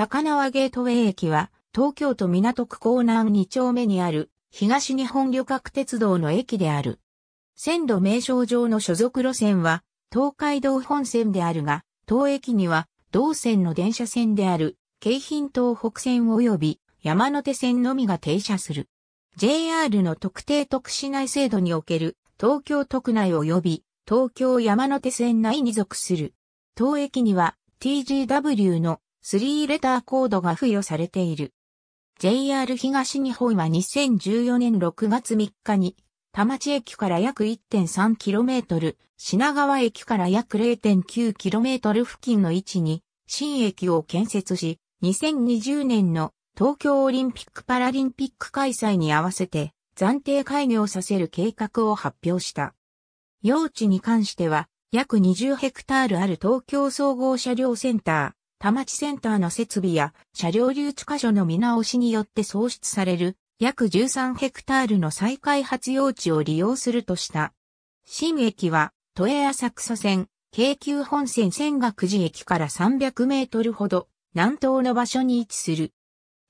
高輪ゲートウェイ駅は、東京都港区港南2丁目にある、東日本旅客鉄道の駅である。線路名称上の所属路線は、東海道本線であるが、当駅には、同線の電車線である、京浜東北線及び山手線のみが停車する。JR の特定特市内制度における、東京都区内及び東京山手線内に属する。当駅には TGW の3レターコードが付与されている。JR 東日本は2014年6月3日に、田町駅から約 1.3km、品川駅から約 0.9km 付近の位置に、新駅を建設し、2020年の東京オリンピック・パラリンピック開催に合わせて暫定開業させる計画を発表した。用地に関しては約20ヘクタールある東京総合車両センター、田町センターの設備や車両留置箇所の見直しによって創出される約13ヘクタールの再開発用地を利用するとした。新駅は都営浅草線、京急本線千久寺駅から300メートルほど南東の場所に位置する。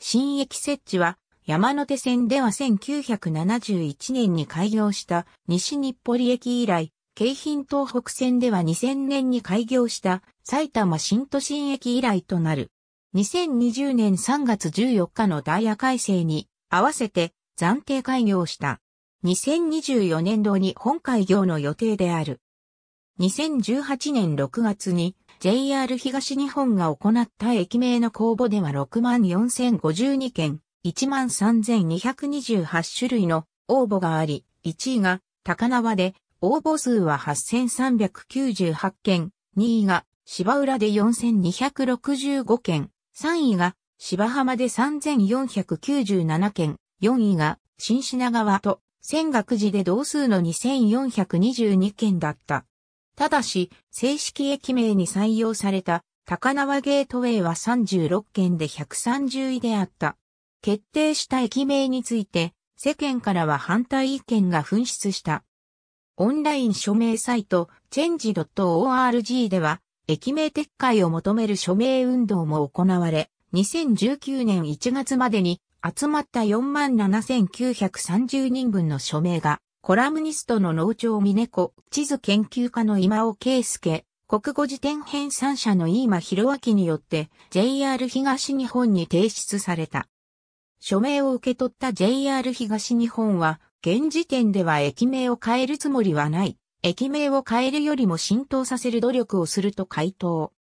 新駅設置は山手線では1971年に開業した西日暮里駅以来、京浜東北線では2000年に開業した埼玉新都心駅以来となる。2020年3月14日のダイヤ改正に合わせて暫定開業した。2024年度に本開業の予定である。2018年6月に JR 東日本が行った駅名の公募では64,052件、13,228種類の応募があり、1位が高輪で応募数は8,398件、2位が芝浦で4265件、3位が芝浜で3497件、4位が新品川と仙岳寺で同数の2422件だった。ただし、正式駅名に採用された高輪ゲートウェイは36件で130位であった。決定した駅名について、世間からは反対意見が紛失した。オンライン署名サイト、change.org では、駅名撤回を求める署名運動も行われ、2019年1月までに集まった47,930人分の署名が、コラムニストの農長峰子、地図研究家の今尾圭介、国語辞典編三者の今間博明によって JR 東日本に提出された。署名を受け取った JR 東日本は、現時点では駅名を変えるつもりはない駅名を変えるよりも浸透させる努力をすると回答。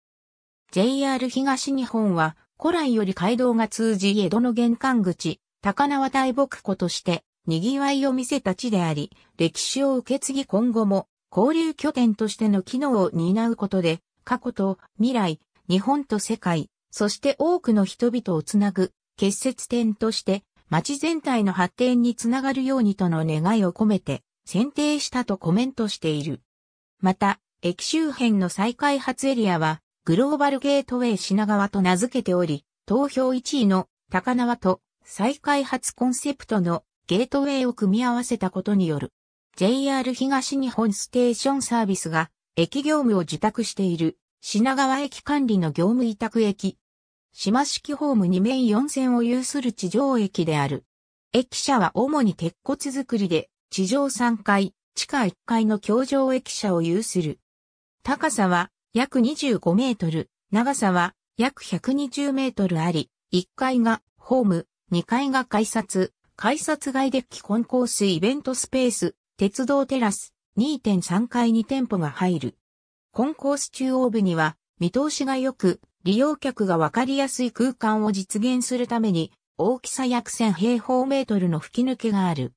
JR 東日本は、古来より街道が通じ江戸の玄関口、高輪大木湖として、賑わいを見せた地であり、歴史を受け継ぎ今後も、交流拠点としての機能を担うことで、過去と未来、日本と世界、そして多くの人々をつなぐ、結節点として、街全体の発展につながるようにとの願いを込めて、選定したとコメントしている。また、駅周辺の再開発エリアは、グローバルゲートウェイ品川と名付けており、投票1位の高輪と再開発コンセプトのゲートウェイを組み合わせたことによる JR 東日本ステーションサービスが駅業務を受託している品川駅管理の業務委託駅。島式ホーム2面4線を有する地上駅である。駅舎は主に鉄骨造りで地上3階、地下1階の橋上駅舎を有する。高さは約25メートル、長さは約120メートルあり、1階がホーム、2階が改札、改札外デッキコンコースイベントスペース、鉄道テラス、2.3階に店舗が入る。コンコース中央部には見通しが良く、利用客がわかりやすい空間を実現するために、大きさ約1000平方メートルの吹き抜けがある。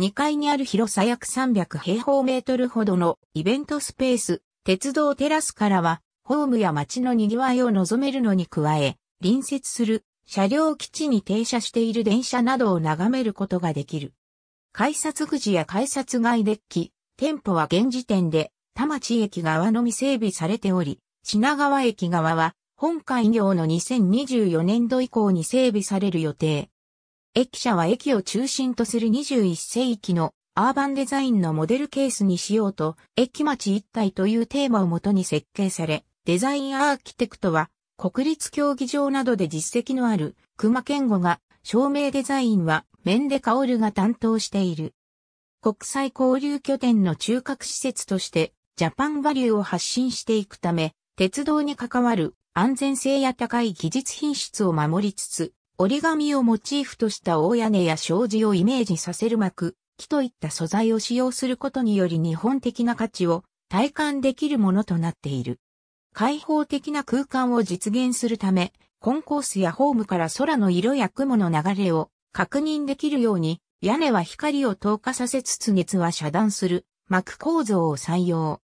2階にある広さ約300平方メートルほどのイベントスペース、鉄道テラスからは、ホームや街の賑わいを望めるのに加え、隣接する車両基地に停車している電車などを眺めることができる。改札口や改札外デッキ、店舗は現時点で田町駅側のみ整備されており、品川駅側は本開業の2024年度以降に整備される予定。駅舎は駅を中心とする21世紀のアーバンデザインのモデルケースにしようと、駅町一体というテーマをもとに設計され、デザインアーキテクトは、国立競技場などで実績のある熊健吾が、照明デザインは、メンデカオルが担当している。国際交流拠点の中核施設として、ジャパンバリューを発信していくため、鉄道に関わる安全性や高い技術品質を守りつつ、折り紙をモチーフとした大屋根や障子をイメージさせる幕、木といった素材を使用することにより日本的な価値を体感できるものとなっている。開放的な空間を実現するため、コンコースやホームから空の色や雲の流れを確認できるように、屋根は光を透過させつつ熱は遮断する膜構造を採用。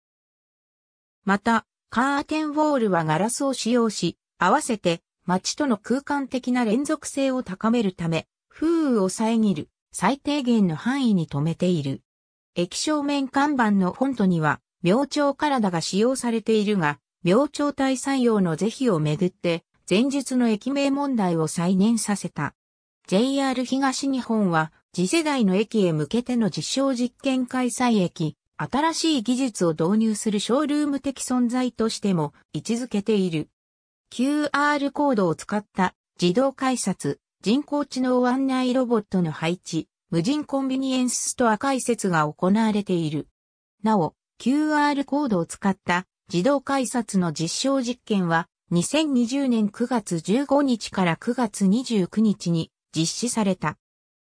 また、カーテンウォールはガラスを使用し、合わせて街との空間的な連続性を高めるため、風雨を遮る最低限の範囲に止めている。液晶面看板のフォントには、明朝体が使用されているが、明朝体採用の是非をめぐって、前述の駅名問題を再燃させた。JR 東日本は、次世代の駅へ向けての実証実験開催駅、新しい技術を導入するショールーム的存在としても位置づけている。QR コードを使った自動改札、人工知能案内ロボットの配置、無人コンビニエンスストア解説が行われている。なお、QR コードを使った自動改札の実証実験は2020年9月15日から9月29日に実施された。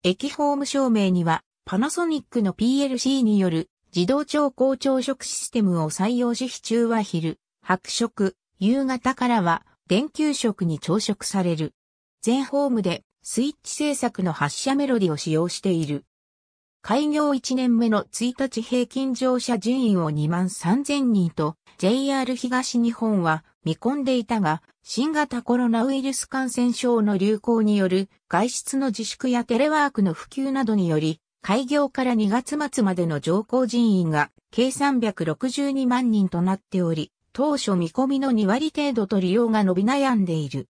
駅ホーム証明にはパナソニックの PLC による自動調光朝食システムを採用し日中は昼、白色、夕方からは電球色に朝食される。全ホームでスイッチ制作の発車メロディを使用している。開業1年目の1日平均乗車人員を2万3000人と JR 東日本は見込んでいたが、新型コロナウイルス感染症の流行による外出の自粛やテレワークの普及などにより、開業から2月末までの乗降人員が計362万人となっており、当初見込みの2割程度と利用が伸び悩んでいる。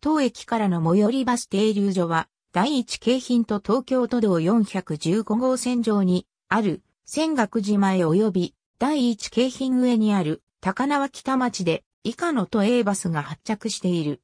当駅からの最寄りバス停留所は、第一京浜と東京都道415号線上にある仙岳寺前及び第一京浜上にある高輪北町で以下の都営バスが発着している。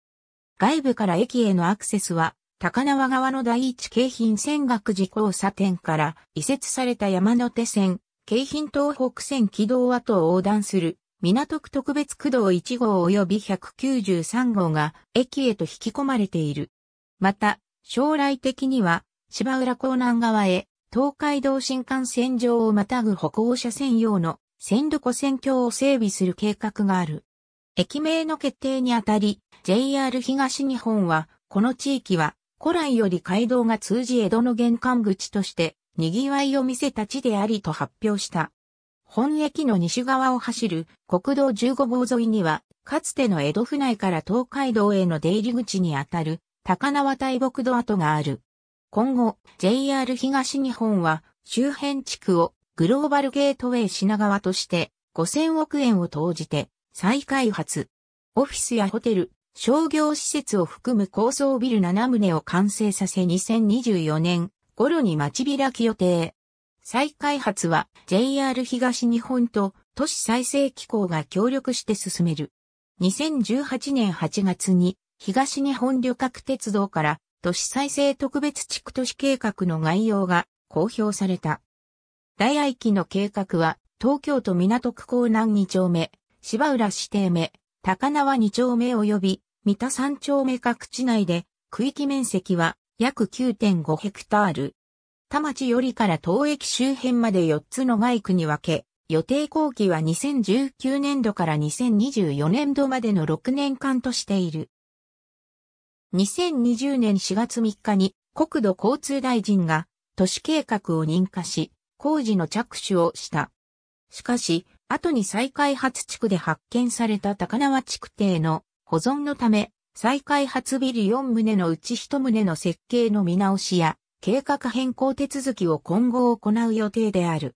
外部から駅へのアクセスは高輪側の第一京浜仙岳寺交差点から移設された山手線、京浜東北線軌道跡を横断する港区特別駆動1号及び193号が駅へと引き込まれている。また、将来的には芝浦港南側へ東海道新幹線上をまたぐ歩行者専用の線路湖線橋を整備する計画がある。駅名の決定にあたり、JR 東日本は、この地域は古来より街道が通じ江戸の玄関口として賑わいを見せた地でありと発表した。本駅の西側を走る国道15号沿いには、かつての江戸府内から東海道への出入り口にあたる高輪大木戸跡がある。今後、JR 東日本は周辺地区をグローバルゲートウェイ品川として5000億円を投じて再開発。オフィスやホテル、商業施設を含む高層ビル7棟を完成させ2024年頃にち開き予定。再開発は JR 東日本と都市再生機構が協力して進める。2018年8月に東日本旅客鉄道から都市再生特別地区都市計画の概要が公表された。大愛機の計画は東京都港区港南2丁目、芝浦指定目、高輪2丁目及び三田3丁目各地内で区域面積は約9.5ヘクタール、田町よりから当駅周辺まで4つの外区に分け、予定後期は2019年度から2024年度までの6年間としている。2020年4月3日に国土交通大臣が都市計画を認可し、工事の着手をした。しかし、後に再開発地区で発見された高輪地区邸の保存のため、再開発ビル4棟のうち1棟の設計の見直しや、計画変更手続きを今後行う予定である。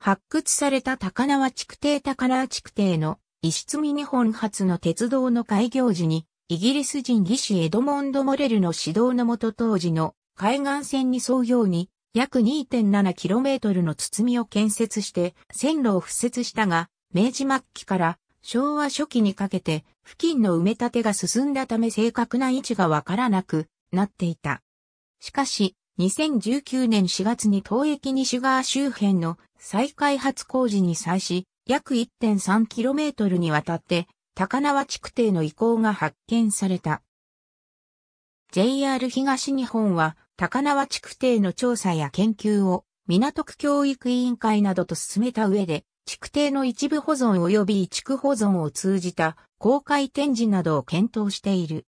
発掘された高輪築堤高輪築堤の石積み日本初の鉄道の開業時に、イギリス人技師エドモンド・モレルの指導のもと当時の海岸線に沿うように約 2.7km の包みを建設して線路を敷設したが、明治末期から昭和初期にかけて付近の埋め立てが進んだため正確な位置がわからなくなっていた。しかし、2019年4月に東駅西側周辺の再開発工事に際し、約 1.3km にわたって高輪築堤の遺構が発見された。JR 東日本は高輪築堤の調査や研究を港区教育委員会などと進めた上で、築堤の一部保存及び移築保存を通じた公開展示などを検討している。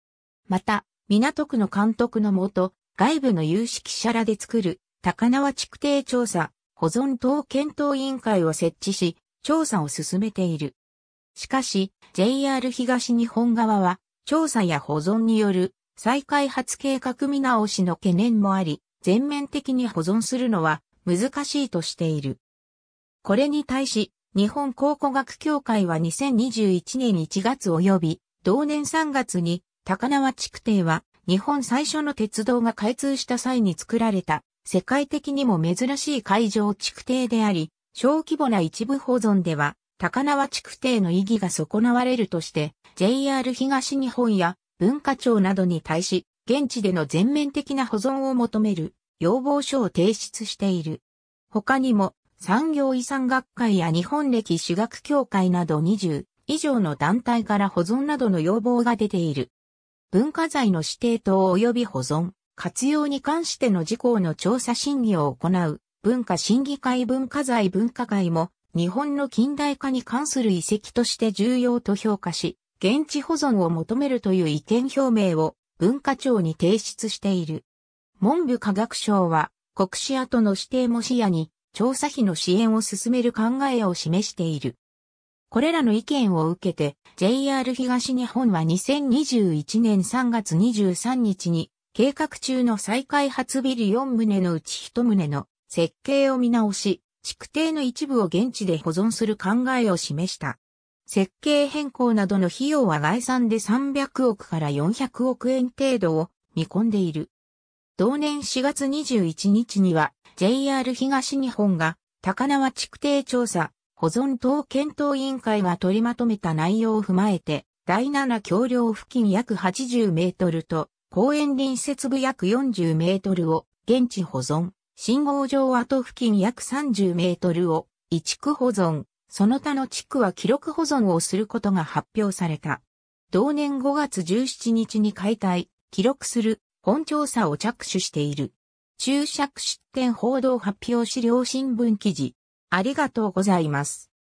また、港区の監督のもと、外部の有識者らで作る高輪築堤調査保存等検討委員会を設置し、調査を進めている。しかし、JR 東日本側は、調査や保存による再開発計画見直しの懸念もあり、全面的に保存するのは難しいとしている。これに対し、日本考古学協会は2021年1月及び、同年3月に高輪築堤は日本最初の鉄道が開通した際に作られた、世界的にも珍しい海上築堤であり、小規模な一部保存では、高輪築堤の意義が損なわれるとして、JR 東日本や文化庁などに対し、現地での全面的な保存を求める要望書を提出している。他にも、産業遺産学会や日本歴史学協会など20以上の団体から保存などの要望が出ている。文化財の指定等及び保存、活用に関しての事項の調査審議を行う、文化審議会文化財文化会も、日本の近代化に関する遺跡として重要と評価し、現地保存を求めるという意見表明を文化庁に提出している。文部科学省は国史跡の指定も視野に調査費の支援を進める考えを示している。これらの意見を受けて、JR 東日本は2021年3月23日に、計画中の再開発ビル4棟のうち1棟の設計を見直し、築堤の一部を現地で保存する考えを示した。設計変更などの費用は概算で300億から400億円程度を見込んでいる。同年4月21日には JR 東日本が高輪築堤調査保存等検討委員会が取りまとめた内容を踏まえて、第7橋梁付近約80メートルと、公園隣接部約40メートルを現地保存、信号場跡付近約30メートルを移築保存、その他の地区は記録保存をすることが発表された。同年5月17日に解体、記録する本調査を着手している。注釈出展報道発表資料新聞記事、ありがとうございます。